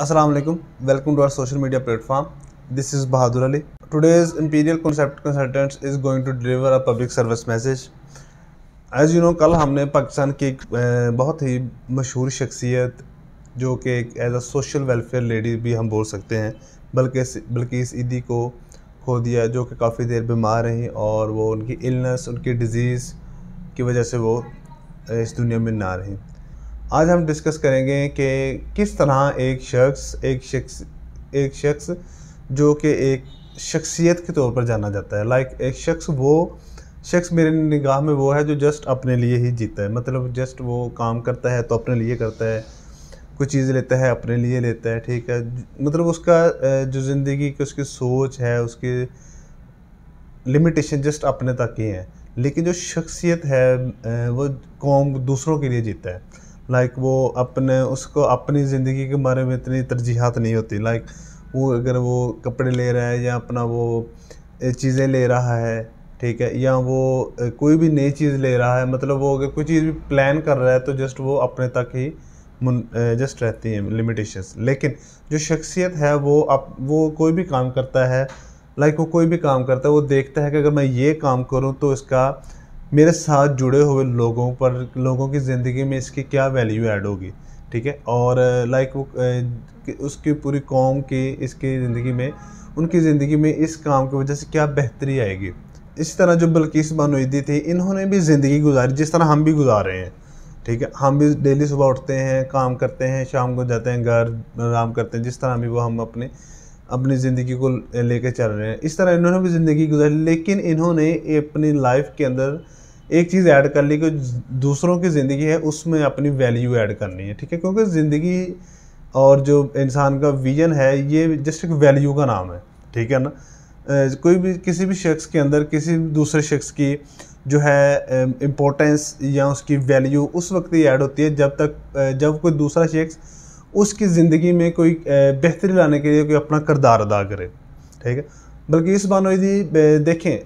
Aslam welcome to our social media platform this is Bahadur Ali today's Imperial Concept Consultants is going to deliver a public service message as you know कल हमने पाकिस्तान की एक बहुत ही मशहूर शख्सियत जो कि एक as a social welfare lady भी हम बोल सकते हैं बल्कि बल्कि इस ईदी को खो दिया जो कि काफ़ी देर बीमार रही और वो उनकी इलनेस उनकी डिजीज़ की वजह से वो इस दुनिया में ना रहीं आज हम डिस्कस करेंगे कि किस तरह एक शख्स एक शख्स एक शख्स जो कि एक शख्सियत के तौर पर जाना जाता है लाइक एक शख्स वो शख्स मेरे निगाह में वो है जो जस्ट अपने लिए ही जीता है मतलब जस्ट वो काम करता है तो अपने लिए करता है कुछ चीज़ लेता है अपने लिए लेता है ठीक है मतलब उसका जो ज़िंदगी की उसकी सोच है उसकी लिमिटेशन जस्ट अपने तक ही है लेकिन जो शख्सियत है वो कौम दूसरों के लिए जीता है लाइक वो अपने उसको अपनी ज़िंदगी के बारे में इतनी तरजीहत नहीं होती लाइक वो अगर वो कपड़े ले रहा है या अपना वो चीज़ें ले रहा है ठीक है या वो कोई भी नई चीज़ ले रहा है मतलब वो अगर कोई चीज़ भी प्लान कर रहा है तो जस्ट वो अपने तक ही जस्ट रहती हैं लिमिटेशंस लेकिन जो शख्सियत है वो आप वो कोई भी काम करता है लाइक वो कोई भी काम करता है वो देखता है कि अगर मैं ये काम करूँ तो इसका मेरे साथ जुड़े हुए लोगों पर लोगों की ज़िंदगी में इसकी क्या वैल्यू ऐड होगी ठीक है और लाइक वो उसकी पूरी कौम की इसकी ज़िंदगी में उनकी ज़िंदगी में इस काम की वजह से क्या बेहतरी आएगी इसी तरह जो बल्किस बानोदी थी इन्होंने भी ज़िंदगी गुजारी जिस तरह हम भी गुजार रहे हैं ठीक है हम भी डेली सुबह उठते हैं काम करते हैं शाम को जाते हैं घर आराम करते हैं जिस तरह भी वो हम अपने अपनी ज़िंदगी को लेकर चल रहे हैं इस तरह इन्होंने भी ज़िंदगी गुजारी लेकिन इन्होंने अपनी लाइफ के अंदर एक चीज़ ऐड कर ली कि दूसरों की ज़िंदगी है उसमें अपनी वैल्यू ऐड करनी है ठीक है क्योंकि ज़िंदगी और जो इंसान का विजन है ये जस्ट एक वैल्यू का नाम है ठीक है ना कोई भी किसी भी शख्स के अंदर किसी दूसरे शख्स की जो है इम्पोर्टेंस या उसकी वैल्यू उस वक्त ही ऐड होती है जब तक जब कोई दूसरा शख्स उसकी ज़िंदगी में कोई बेहतरी लाने के लिए कोई अपना किरदार अदा करे ठीक है बल्कि इस बानोई जी देखें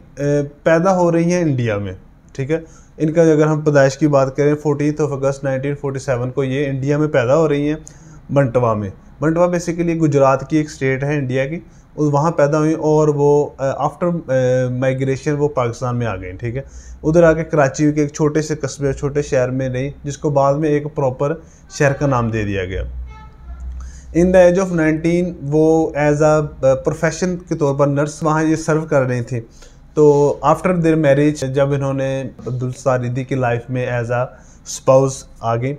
पैदा हो रही हैं इंडिया में ठीक है इनका अगर हम पैदाइश की बात करें फोर्टीथ ऑफ अगस्त 1947 को ये इंडिया में पैदा हो रही हैं बंटवा में बंटवा बेसिकली गुजरात की एक स्टेट है इंडिया की और वहाँ पैदा हुई और वो आफ्टर माइग्रेशन वो पाकिस्तान में आ गई ठीक है उधर आके कराची के एक छोटे से कस्बे छोटे शहर में रही जिसको बाद में एक प्रॉपर शहर का नाम दे दिया गया इन द एज ऑफ 19 वो एज अ प्रोफेशन के तौर पर नर्स वहाँ ये सर्व कर रही थी तो आफ्टर देर मैरिज जब इन्होंने अब्दुल सारिदी की लाइफ में एज आ स्पाउस आ गई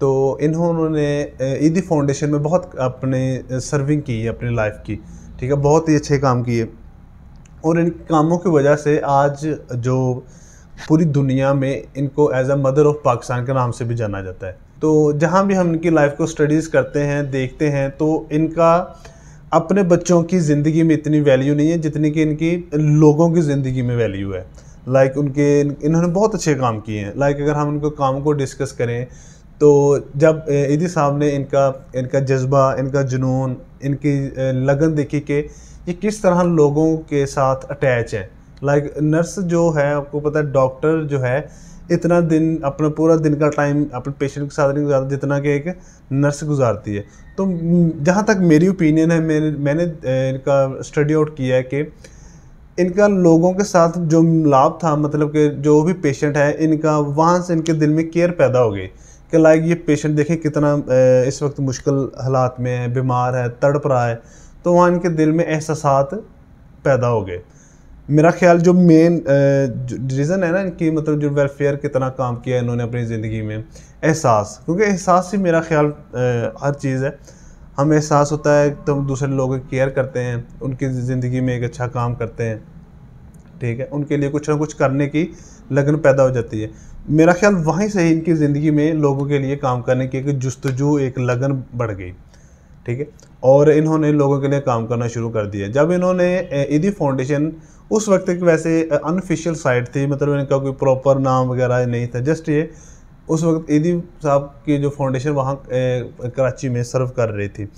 तो इन्होंने ईदी फाउंडेशन में बहुत अपने सर्विंग की है अपनी लाइफ की ठीक है बहुत ही अच्छे काम किए और इन कामों की वजह से आज जो पूरी दुनिया में इनको as a mother of Pakistan के नाम से भी जाना जाता है तो जहाँ भी हम इनकी लाइफ को स्टडीज़ करते हैं देखते हैं तो इनका अपने बच्चों की ज़िंदगी में इतनी वैल्यू नहीं है जितनी कि इनकी लोगों की ज़िंदगी में वैल्यू है लाइक like उनके इन्होंने बहुत अच्छे काम किए हैं लाइक अगर हम उनके काम को डिस्कस करें तो जब ईदी साहब ने इनका इनका जज्बा इनका जुनून इनकी लगन देखी कि ये किस तरह लोगों के साथ अटैच है लाइक like, नर्स जो है आपको पता है डॉक्टर जो है इतना दिन अपना पूरा दिन का टाइम अपने पेशेंट के साथ नहीं गुजारता जितना कि एक नर्स गुजारती है तो जहाँ तक मेरी ओपिनियन है मैंने मैंने इनका स्टडी आउट किया है कि इनका लोगों के साथ जो लाभ था मतलब कि जो भी पेशेंट है इनका वहाँ से इनके दिल में केयर पैदा हो गई कि लाइक ये पेशेंट देखें कितना इस वक्त मुश्किल हालात में है बीमार है तड़प रहा है तो वहाँ इनके दिल में एहसास पैदा हो गए मेरा ख्याल जो मेन रीज़न है ना कि मतलब जो वेलफेयर कितना काम किया है इन्होंने अपनी ज़िंदगी में एहसास क्योंकि एहसास ही मेरा ख्याल हर चीज़ है हम एहसास होता है तो दूसरे लोगों की केयर करते हैं उनकी ज़िंदगी में एक अच्छा काम करते हैं ठीक है उनके लिए कुछ ना कुछ करने की लगन पैदा हो जाती है मेरा ख्याल वहीं से ही इनकी ज़िंदगी में लोगों के लिए काम करने की एक जस्तजू एक लगन बढ़ गई ठीक है और इन्होंने लोगों के लिए काम करना शुरू कर दिया जब इन्होंने ईदी फाउंडेशन उस वक्त की वैसे अनफिशियल साइट थी मतलब इनका कोई प्रॉपर नाम वगैरह नहीं था जस्ट ये उस वक्त ईदी साहब की जो फाउंडेशन वहाँ कराची में सर्व कर रही थी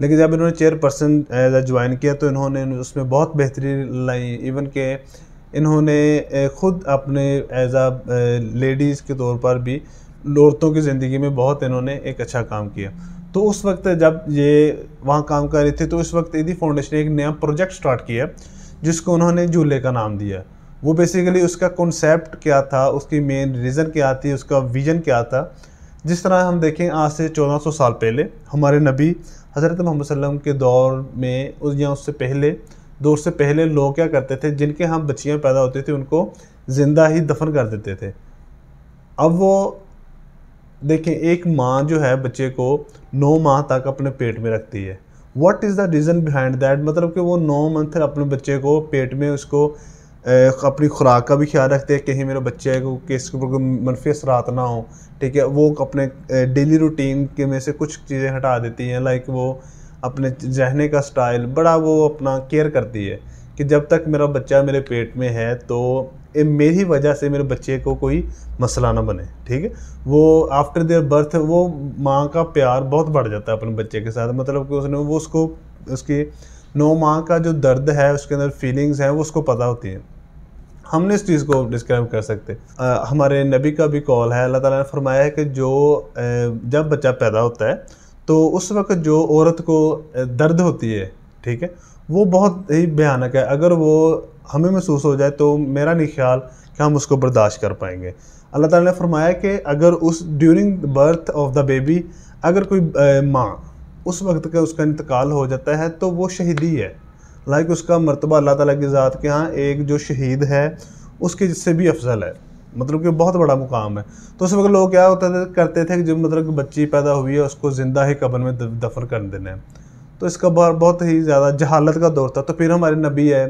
लेकिन जब इन्होंने चेयरपर्सन एज ज्वाइन किया तो इन्होंने उसमें बहुत बेहतरीन लाई इवन के इन्होंने ख़ुद अपने एज आ लेडीज़ के तौर पर भी औरतों की ज़िंदगी में बहुत इन्होंने एक अच्छा काम किया तो उस वक्त जब ये वहाँ काम कर रहे थे तो उस वक्त यदि फाउंडेशन ने एक नया प्रोजेक्ट स्टार्ट किया जिसको उन्होंने झूले का नाम दिया वो बेसिकली उसका कॉन्सेप्ट क्या था उसकी मेन रीज़न क्या थी उसका विजन क्या था जिस तरह हम देखें आज से 1400 साल पहले हमारे नबी हज़रत मोहम्मद के दौर में उस या उससे पहले दौर से पहले लोग क्या करते थे जिनके हम बच्चियाँ पैदा होती थी उनको ज़िंदा ही दफन कर देते थे अब वो देखें एक माँ जो है बच्चे को नौ माह तक अपने पेट में रखती है what is the reason behind that मतलब कि वो नौ मंथ अपने बच्चे को पेट में उसको अपनी खुराक का भी ख्याल रखते हैं कहीं मेरे बच्चे को किस इसके ऊपर कोई मनफी असरात ना हो ठीक है वो अपने डेली रूटीन के में से कुछ चीज़ें हटा देती हैं लाइक वो अपने रहने का स्टाइल बड़ा वो अपना केयर करती है कि जब तक मेरा बच्चा मेरे पेट में है तो मेरी वजह से मेरे बच्चे को कोई मसला ना बने ठीक है वो आफ्टर देयर बर्थ वो माँ का प्यार बहुत बढ़ जाता है अपने बच्चे के साथ मतलब कि उसने वो उसको उसकी नौ माँ का जो दर्द है उसके अंदर फीलिंग्स हैं वो उसको पता होती हैं हमने इस चीज़ को डिस्क्राइब कर सकते आ, हमारे नबी का भी कॉल है अल्लाह ताला ने फरमाया है कि जो जब बच्चा पैदा होता है तो उस वक्त जो औरत को दर्द होती है ठीक है वो बहुत ही भयानक है अगर वो हमें महसूस हो जाए तो मेरा नहीं ख्याल कि हम उसको बर्दाश्त कर पाएंगे अल्लाह ताला ने फरमाया कि अगर उस during the birth of the baby अगर कोई माँ उस वक्त का उसका इंतकाल हो जाता है तो वो शहीदी है लाइक उसका मरतबा अल्लाह ताला की ज़ात के यहाँ एक जो शहीद है उसके जिससे भी अफजल है मतलब कि बहुत बड़ा मुकाम है तो उस वक्त लोग क्या होता थे करते थे कि जब मतलब बच्ची पैदा हुई है उसको ज़िंदा ही कबन में दफन कर देना है तो इसका बहुत ही ज़्यादा जहालत का दौर था तो फिर हमारे नबी है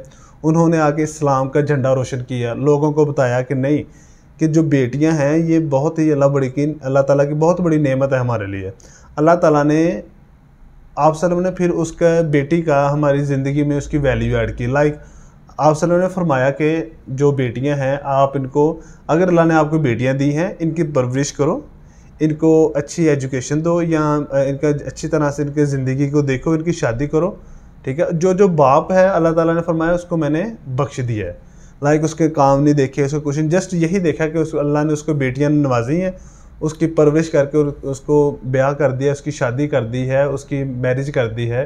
उन्होंने आके इस्लाम का झंडा रोशन किया लोगों को बताया कि नहीं कि जो बेटियां हैं ये बहुत ही अल्लाह बड़ी की अल्लाह ताला की बहुत बड़ी नेमत है हमारे लिए अल्लाह ताला ने आप सलम ने फिर उसका बेटी का हमारी ज़िंदगी में उसकी वैल्यू ऐड की लाइक आप सलम ने फरमाया कि जो बेटियां हैं आप इनको अगर अल्लाह ने आपको बेटियां दी हैं इनकी परवरिश करो इनको अच्छी एजुकेशन दो या इनका अच्छी तरह से इनके ज़िंदगी को देखो इनकी शादी करो ठीक है जो जो बाप है अल्लाह ताला ने फरमाया उसको मैंने बख्श दिया है लाइक उसके काम नहीं देखे उसको कुछ जस्ट यही देखा कि उस अल्लाह ने उसको बेटियाँ नवाजी हैं उसकी परवरिश करके उसको ब्याह कर दिया उसकी शादी कर दी है उसकी मैरिज कर दी है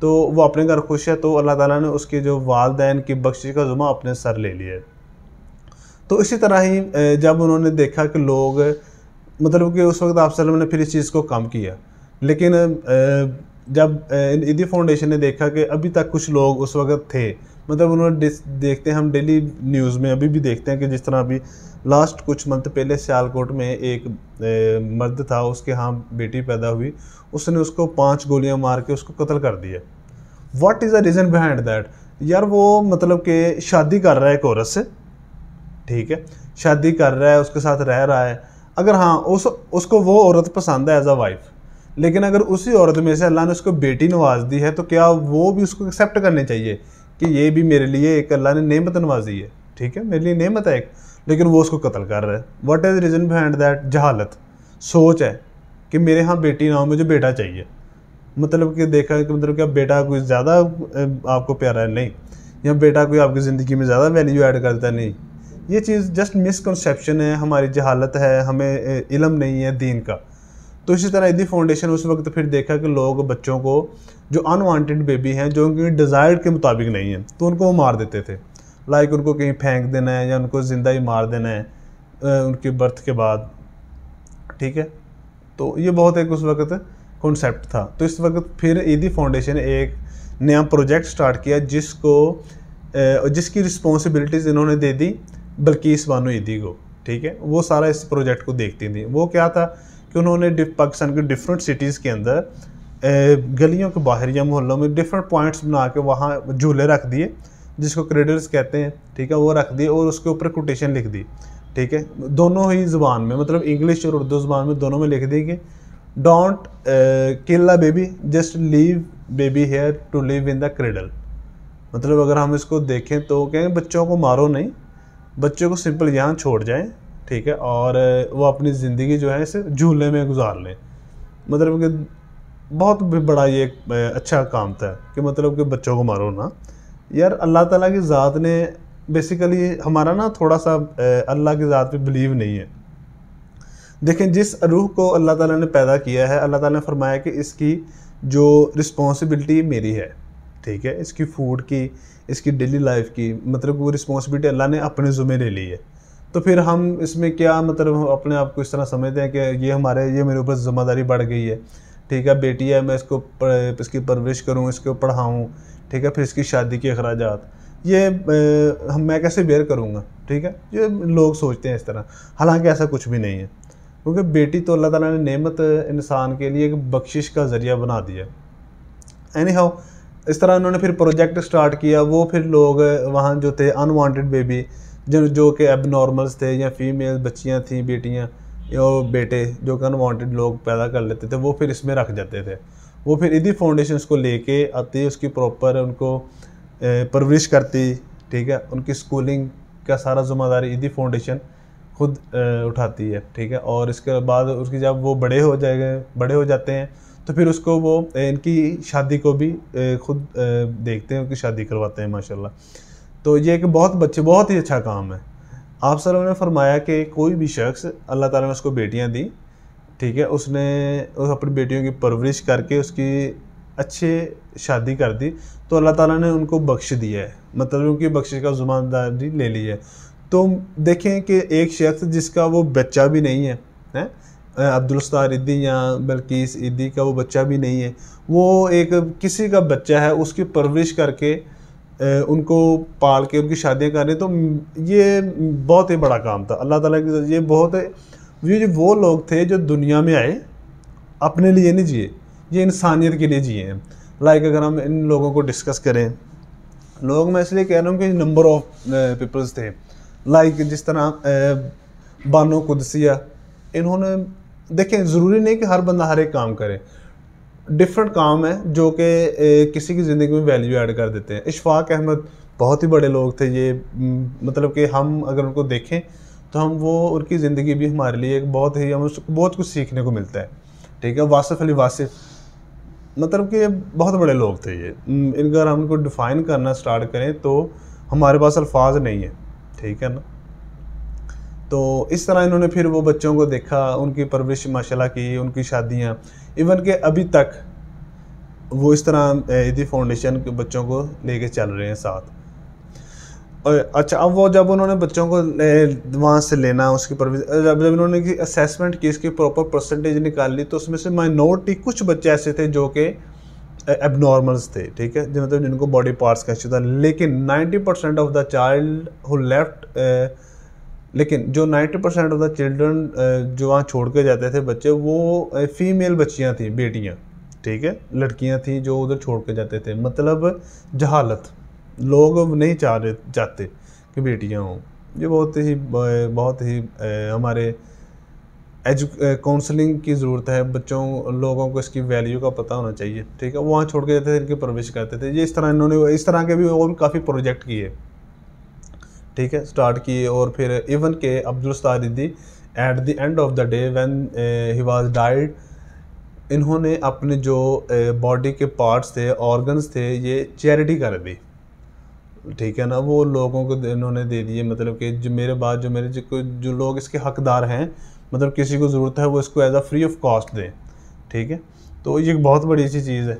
तो वो अपने घर खुश है तो अल्लाह ताला ने उसके जो वालदेन की बख्शिश का जुम्मा अपने सर ले लिया तो इसी तरह ही जब उन्होंने देखा कि लोग मतलब कि उस वक्त आप सलम ने फिर इस चीज़ को कम किया लेकिन जब इदी फाउंडेशन ने देखा कि अभी तक कुछ लोग उस वक्त थे मतलब उन्होंने देखते हैं हम डेली न्यूज़ में अभी भी देखते हैं कि जिस तरह अभी लास्ट कुछ मंथ पहले सियालकोट में एक मर्द था उसके यहाँ बेटी पैदा हुई उसने उसको पांच गोलियां मार के उसको कत्ल कर दिया what is the reason behind that यार वो मतलब कि शादी कर रहा है एक औरत से ठीक है शादी कर रहा है उसके साथ रह रहा है अगर हाँ उस उसको वो औरत पसंद है एज अ वाइफ लेकिन अगर उसी औरत में से अल्लाह ने उसको बेटी नवाज दी है तो क्या वो भी उसको एक्सेप्ट करने चाहिए कि ये भी मेरे लिए एक अल्लाह ने नेमत नवाजी है ठीक है मेरे लिए नेमत है एक लेकिन वो उसको कत्ल कर रहा है what is reason behind that जहालत सोच है कि मेरे यहाँ बेटी ना हो मुझे बेटा चाहिए मतलब कि देखा कि मतलब क्या बेटा कोई ज़्यादा आपको प्यारा है नहीं या बेटा कोई आपकी ज़िंदगी में ज़्यादा वैल्यू ऐड करता है नहीं ये चीज़ जस्ट मिसकनसेप्शन है हमारी जहालत है हमें इलम नहीं है दीन का तो इसी तरह इदी फाउंडेशन उस वक्त फिर देखा कि लोग बच्चों को जो अनवांटेड बेबी हैं जो उनकी डिज़ायर्ड के मुताबिक नहीं है तो उनको वो मार देते थे लाइक उनको कहीं फेंक देना है या उनको ज़िंदा ही मार देना है उनकी बर्थ के बाद ठीक है तो ये बहुत एक उस वक्त कॉन्सेप्ट था तो इस वक्त फिर ईदी फाउंडेशन एक नया प्रोजेक्ट स्टार्ट किया जिसको जिसकी रिस्पॉन्सिबिलिटीज़ इन्होंने दे दी बल्किस बानो ईदी को ठीक है वो सारा इस प्रोजेक्ट को देखती थी वो क्या था कि उन्होंने पाकिस्तान के डिफरेंट सिटीज़ के अंदर गलियों के बाहर या मोहल्लों में डिफरेंट पॉइंट्स बना के वहाँ झूले रख दिए जिसको क्रेडल्स कहते हैं ठीक है वो रख दिए और उसके ऊपर कोटेशन लिख दी ठीक है दोनों ही ज़ुबान में मतलब इंग्लिश और उर्दू ज़ुबान में दोनों में लिख दी कि don't kill a baby just leave baby here to live in the cradle मतलब अगर हम इसको देखें तो कहें बच्चों को मारो नहीं बच्चों को सिंपल यहाँ छोड़ जाएँ ठीक है और वो अपनी ज़िंदगी जो है इसे झूले में गुजार लें मतलब कि बहुत बड़ा ये अच्छा काम था कि मतलब कि बच्चों को मारो ना यार अल्लाह ताला की ज़ात ने बेसिकली हमारा ना थोड़ा सा अल्लाह की ज़ात पे बिलीव नहीं है देखें जिस रूह को अल्लाह ताला ने पैदा किया है अल्लाह ताला ने फरमाया कि इसकी जो रिस्पॉन्सिबिलिटी मेरी है ठीक है इसकी फूड की इसकी डेली लाइफ की मतलब वो रिस्पॉन्सिबिलिटी अल्लाह ने अपने ज़ुमे ले ली है तो फिर हम इसमें क्या मतलब अपने आप को इस तरह समझते हैं कि ये हमारे ये मेरे ऊपर जिम्मेदारी बढ़ गई है ठीक है बेटी है मैं इसको इसकी परवरिश करूँ इसको पढ़ाऊँ ठीक है फिर इसकी शादी के अखराज ये हम मैं कैसे बेयर करूँगा ठीक है ये लोग सोचते हैं इस तरह हालांकि ऐसा कुछ भी नहीं है क्योंकि बेटी तो अल्लाह ताला ने नेमत इंसान के लिए एक बख्शिश का ज़रिया बना दिया एनी हाउ इस तरह उन्होंने फिर प्रोजेक्ट स्टार्ट किया वो फिर लोग वहाँ जो थे अनवांटेड बेबी जो जो कि अब नॉर्मल्स थे या फीमेल बच्चियाँ थी बेटियाँ और बेटे जो कि अनवांटेड लोग पैदा कर लेते थे वो फिर इसमें रख जाते थे वो फिर इधी फाउंडेशन को लेके आती उसकी प्रॉपर उनको परवरिश करती ठीक है उनकी स्कूलिंग का सारा जिम्मेदारी इधी फाउंडेशन खुद उठाती है ठीक है और इसके बाद उसकी जब वो बड़े हो जाएंगे बड़े हो जाते हैं तो फिर उसको वो इनकी शादी को भी खुद देखते हैं उनकी शादी करवाते हैं माशाल्लाह तो ये एक बहुत बच्चे बहुत ही अच्छा काम है आप सर ने फरमाया कि कोई भी शख्स अल्लाह ताला ने उसको बेटियां दी ठीक है उसने उस अपनी बेटियों की परवरिश करके उसकी अच्छे शादी कर दी तो अल्लाह ताला ने उनको बख्श दिया है मतलब उनकी बख्शिश का जुम्मेदारी ले ली है तो देखें कि एक शख्स जिसका वो बच्चा भी नहीं है, है? अब्दुलस्तार इद्दी या बल्किस इद्दी का वो बच्चा भी नहीं है वो एक किसी का बच्चा है उसकी परवरिश करके उनको पाल के उनकी शादियां करनी तो ये बहुत ही बड़ा काम था अल्लाह ताला की ये बहुत ये वो लोग थे जो दुनिया में आए अपने लिए नहीं जिए ये इंसानियत के लिए जिए हैं लाइक अगर हम इन लोगों को डिस्कस करें लोग मैं इसलिए कह रहा हूँ कि नंबर ऑफ पीपल्स थे लाइक जिस तरह बानो कुदसिया इन्होंने देखें ज़रूरी नहीं कि हर बंदा हर एक काम करे डिफरेंट काम है जो कि किसी की ज़िंदगी में वैल्यू ऐड कर देते हैं इशफाक अहमद बहुत ही बड़े लोग थे ये मतलब कि हम अगर उनको देखें तो हम वो उनकी ज़िंदगी भी हमारे लिए एक बहुत ही हम उसको बहुत कुछ सीखने को मिलता है ठीक है वासिफ अली वासिफ मतलब कि बहुत बड़े लोग थे ये इनका अगर हम उनको डिफ़ाइन करना स्टार्ट करें तो हमारे पास अल्फाज नहीं है ठीक है ना तो इस तरह इन्होंने फिर वो बच्चों को देखा उनकी परवरिश माशाल्लाह की उनकी शादियाँ इवन के अभी तक वो इस तरह ईदी फाउंडेशन के बच्चों को लेके चल रहे हैं साथ और अच्छा अब वो जब उन्होंने बच्चों को वहाँ से लेना उसकी परवरिश जब जब इन्होंने की असेसमेंट की इसकी प्रॉपर परसेंटेज निकाल ली तो उसमें से माइनॉरिटी कुछ बच्चे ऐसे थे जो कि एबनॉर्मल्स थे ठीक है जो तो मतलब जिनको बॉडी पार्ट्स का इश्यू था लेकिन 90 percent of the child who left लेकिन जो 90 परसेंट ऑफ द चिल्ड्रन जो वहाँ छोड़ के जाते थे बच्चे वो फीमेल बच्चियाँ थी बेटियाँ ठीक है लड़कियाँ थी जो उधर छोड़ के जाते थे मतलब जहालत लोग नहीं चाह रहे चाहते कि बेटियाँ हों ये बहुत ही बहुत ही हमारे एजु काउंसलिंग की ज़रूरत है बच्चों लोगों को इसकी वैल्यू का पता होना चाहिए ठीक है वहाँ छोड़ के जाते थे इनके प्रवेश करते थे ये इस तरह इन्होंने इस तरह के भी और काफ़ी प्रोजेक्ट किए ठीक है स्टार्ट किए और फिर इवन के अब्दुल सारिदी at the end of the day when he was died इन्होंने अपने जो बॉडी eh, के पार्ट्स थे ऑर्गन्स थे ये चैरिटी कर दी ठीक है ना वो लोगों को इन्होंने दे दिए मतलब कि जो मेरे बाद जो मेरे जो, जो लोग इसके हकदार हैं मतलब किसी को ज़रूरत है वो इसको as a free of cost दें ठीक है तो ये बहुत बड़ी अच्छी चीज़ है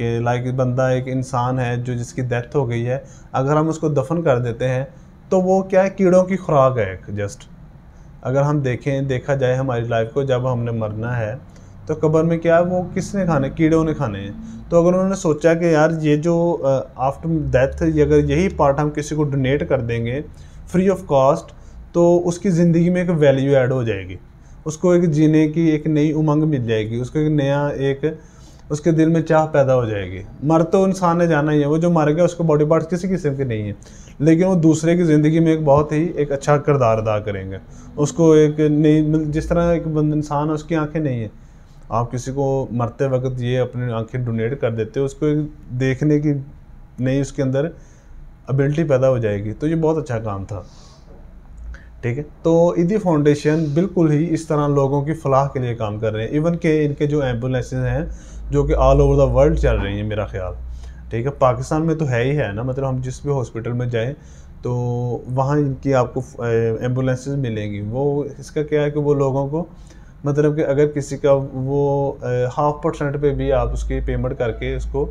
कि लाइक बंदा एक इंसान है जो जिसकी डेथ हो गई है अगर हम उसको दफन कर देते हैं तो वो क्या है कीड़ों की खुराक है एक जस्ट अगर हम देखें देखा जाए हमारी लाइफ को जब हमने मरना है तो कब्र में क्या है वो किसने खाने कीड़ों ने खाने हैं तो अगर उन्होंने सोचा कि यार ये जो आफ्टर डेथ अगर यही पार्ट हम किसी को डोनेट कर देंगे फ्री ऑफ कॉस्ट तो उसकी ज़िंदगी में एक वैल्यू ऐड हो जाएगी उसको एक जीने की एक नई उमंग मिल जाएगी उसको एक नया एक उसके दिल में चाह पैदा हो जाएगी मर तो इंसान ने जाना ही है वो जो मर गया उसको बॉडी पार्ट्स किसी किस्म के नहीं है लेकिन वो दूसरे की ज़िंदगी में एक बहुत ही एक अच्छा किरदार अदा करेंगे उसको एक नई मतलब जिस तरह एक इंसान है उसकी आंखें नहीं है आप किसी को मरते वक्त ये अपनी आंखें डोनेट कर देते हो उसको देखने की नई उसके अंदर एबिलिटी पैदा हो जाएगी तो ये बहुत अच्छा काम था ठीक है तो इदी फाउंडेशन बिल्कुल ही इस तरह लोगों की फलाह के लिए काम कर रहे हैं इवन के इनके जो एम्बुलेंसेज हैं जो कि ऑल ओवर द वर्ल्ड चल रही हैं मेरा ख्याल ठीक है पाकिस्तान में तो है ही है ना मतलब हम जिस भी हॉस्पिटल में जाएँ तो वहाँ इनकी आपको एम्बुलेंस मिलेंगी वो इसका क्या है कि वो लोगों को मतलब कि अगर किसी का वो हाफ परसेंट पे भी आप उसकी पेमेंट करके उसको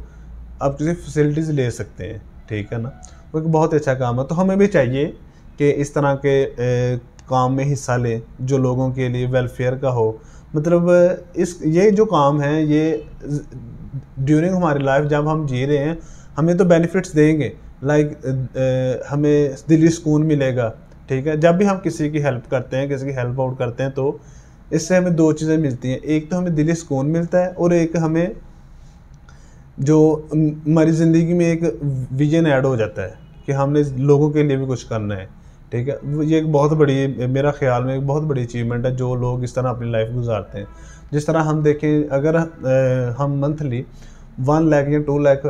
आप किसी फैसिलिटीज़ ले सकते हैं ठीक है ना वो एक बहुत अच्छा काम है तो हमें भी चाहिए कि इस तरह के काम में हिस्सा लें जो लोगों के लिए वेलफेयर का हो मतलब इस ये जो काम है ये ड्यूरिंग हमारी लाइफ जब हम जी रहे हैं हमें तो बेनिफिट्स देंगे लाइक like, हमें दिली सुकून मिलेगा ठीक है जब भी हम किसी की हेल्प करते हैं किसी की हेल्प आउट करते हैं तो इससे हमें दो चीज़ें मिलती हैं एक तो हमें दिली सुकून मिलता है और एक हमें जो हमारी ज़िंदगी में एक विजन ऐड हो जाता है कि हमने लोगों के लिए भी कुछ करना है ठीक है ये एक बहुत बड़ी मेरा ख्याल में एक बहुत बड़ी अचीवमेंट है जो लोग इस तरह अपनी लाइफ गुजारते हैं जिस तरह हम देखें अगर हम मंथली वन लाख या टू लाख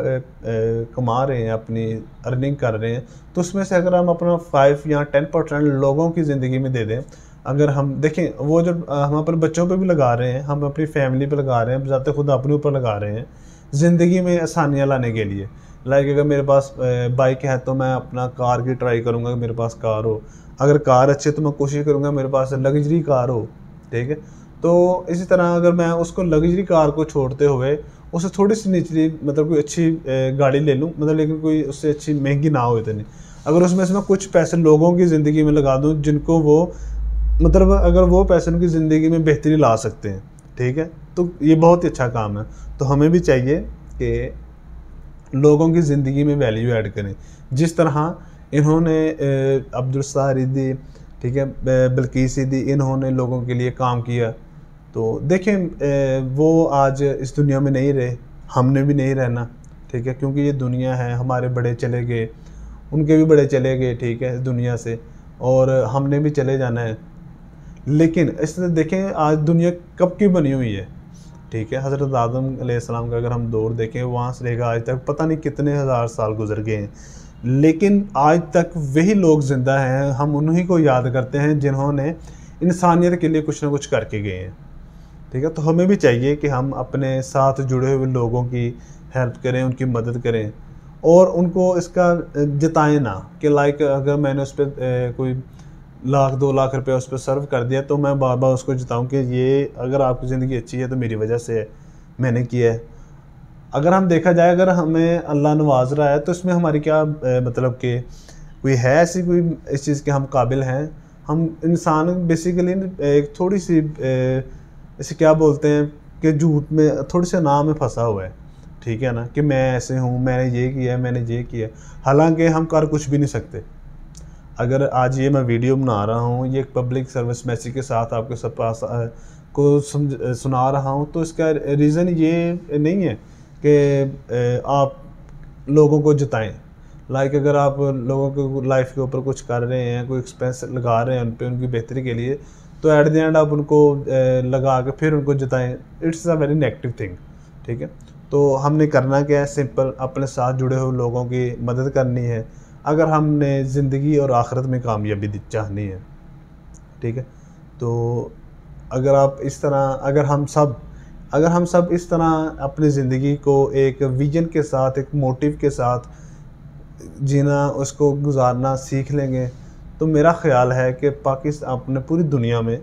कमा रहे हैं अपनी अर्निंग कर रहे हैं तो उसमें से अगर हम अपना फाइव या टेन परसेंट लोगों की ज़िंदगी में दे दें अगर हम देखें वो जो हम अपने बच्चों पे भी लगा रहे हैं हम अपनी फैमिली पे लगा रहे हैं ज़्यादा खुद अपने ऊपर लगा रहे हैं ज़िंदगी में आसानियाँ लाने के लिए लाइक अगर मेरे पास बाइक है तो मैं अपना कार की ट्राई करूँगा कि मेरे पास कार हो अगर कार अच्छी है तो मैं कोशिश करूँगा मेरे पास लग्जरी कार हो ठीक है तो इसी तरह अगर मैं उसको लग्जरी कार को छोड़ते हुए उससे थोड़ी सी निचली मतलब कोई अच्छी गाड़ी ले लूँ मतलब लेकिन कोई उससे अच्छी महंगी ना हो इतनी अगर उसमें से मैं कुछ पैसे लोगों की ज़िंदगी में लगा दूँ जिनको वो मतलब अगर वो पैसे उनकी ज़िंदगी में बेहतरी ला सकते हैं ठीक है तो ये बहुत ही अच्छा काम है तो हमें भी चाहिए कि लोगों की ज़िंदगी में वैल्यू ऐड करें जिस तरह इन्होंने अब्दुल दी ठीक है बल्कि सी इन्होंने लोगों के लिए काम किया तो देखें वो आज इस दुनिया में नहीं रहे हमने भी नहीं रहना ठीक है क्योंकि ये दुनिया है हमारे बड़े चले गए उनके भी बड़े चले गए ठीक है इस दुनिया से और हमने भी चले जाना है लेकिन इस देखें आज दुनिया कब की बनी हुई है ठीक है हज़रत आदम का अगर हम दौर देखें वहाँ से लेकर आज तक पता नहीं कितने हज़ार साल गुजर गए हैं लेकिन आज तक वही लोग ज़िंदा हैं हम उन्हीं को याद करते हैं जिन्होंने इंसानियत के लिए कुछ ना कुछ करके गए हैं ठीक है तो हमें भी चाहिए कि हम अपने साथ जुड़े हुए लोगों की हेल्प करें उनकी मदद करें और उनको इसका जताएं ना कि लाइक अगर मैंने उस पर कोई लाख दो लाख रुपए उस पर सर्व कर दिया तो मैं बार बार उसको जताऊं कि ये अगर आपकी ज़िंदगी अच्छी है तो मेरी वजह से है मैंने किया है अगर हम देखा जाए अगर हमें अल्लाह नवाज रहा है तो इसमें हमारी क्या मतलब कि कोई है ऐसी कोई इस चीज़ के हम काबिल हैं हम इंसान बेसिकली एक थोड़ी सी ए, इसे क्या बोलते हैं कि झूठ में थोड़े से नाम में फंसा हुआ है ठीक है ना कि मैं ऐसे हूँ मैंने ये किया है मैंने ये किया हालांकि हम कर कुछ भी नहीं सकते अगर आज ये मैं वीडियो बना रहा हूँ ये एक पब्लिक सर्विस मैसेज के साथ आपके सब पास को समझ सुना रहा हूँ तो इसका रीज़न ये नहीं है कि आप लोगों को जताएं लाइक अगर आप लोगों के लाइफ के ऊपर कुछ कर रहे हैं कोई एक्सपेंस लगा रहे हैं उन पर उनकी बेहतरी के लिए तो एट द एंड आप उनको लगा के फिर उनको जताएं it's a very negative thing ठीक है तो हमने करना क्या है सिंपल अपने साथ जुड़े हुए लोगों की मदद करनी है अगर हमने ज़िंदगी और आखिरत में कामयाबी चाहनी है ठीक है तो अगर आप इस तरह अगर हम सब अगर हम सब इस तरह अपनी ज़िंदगी को एक विजन के साथ एक मोटिव के साथ जीना उसको गुजारना सीख लेंगे तो मेरा ख्याल है कि पाकिस्तान अपने पूरी दुनिया में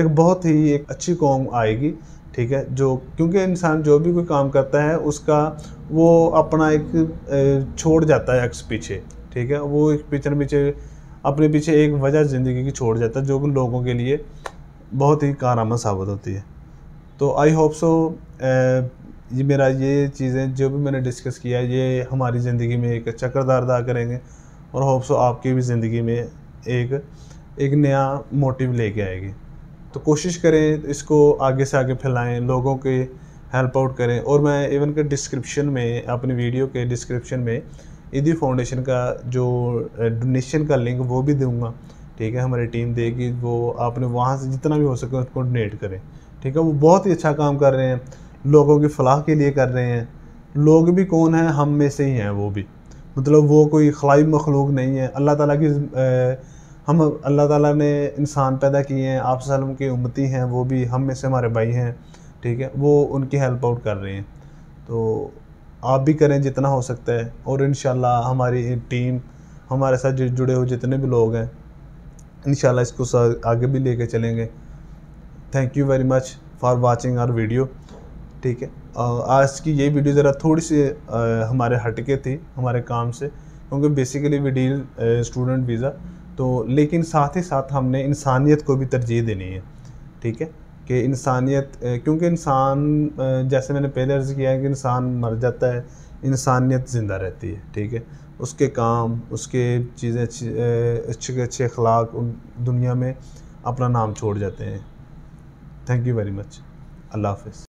एक बहुत ही एक अच्छी कौम आएगी ठीक है जो क्योंकि इंसान जो भी कोई काम करता है उसका वो अपना एक छोड़ जाता है अक्स पीछे ठीक है वो एक पीछे पीछे अपने पीछे एक वजह ज़िंदगी की छोड़ जाता है जो लोगों के लिए बहुत ही कारामद साबित होती है तो आई होप सो ये मेरा ये चीज़ें जो भी मैंने डिस्कस किया ये हमारी ज़िंदगी में एक अच्छा अदा करेंगे और होप सो आपकी भी ज़िंदगी में एक एक नया मोटिव लेके आएगी तो कोशिश करें इसको आगे से आगे फैलाएं लोगों के हेल्प आउट करें और मैं इवन के डिस्क्रिप्शन में अपनी वीडियो के डिस्क्रिप्शन में इदी फाउंडेशन का जो डोनेशन का लिंक वो भी दूंगा ठीक है हमारी टीम देगी वो आपने वहाँ से जितना भी हो सके उसको डोनेट करें ठीक है वो बहुत ही अच्छा काम कर रहे हैं लोगों की फलाह के लिए कर रहे हैं लोग भी कौन हैं हम में से ही हैं वो भी मतलब वो कोई खलाई मखलूक नहीं है अल्लाह ताला की हम अल्लाह ताला ने इंसान पैदा किए हैं आप वसल्लम के उम्मती हैं वो भी हम में से हमारे भाई हैं ठीक है वो उनकी हेल्प आउट कर रहे हैं तो आप भी करें जितना हो सकता है और इन हमारी टीम हमारे साथ जुड़े हुए जितने भी लोग हैं इन इसको आगे भी ले चलेंगे thank you very much for watching our video ठीक है आज की ये वीडियो ज़रा थोड़ी सी हमारे हटके थी हमारे काम से क्योंकि basically we deal student visa तो लेकिन साथ ही साथ हमने इंसानियत को भी तरजीह देनी है ठीक है कि इंसानियत क्योंकि इंसान जैसे मैंने पहले अर्ज़ किया है कि इंसान मर जाता है इंसानियत ज़िंदा रहती है ठीक है उसके काम उसके चीज़ें अच्छे के अच्छे अखलाक दुनिया में अपना नाम छोड़ जाते हैं थैंक यू वेरी मच अल्लाह हाफ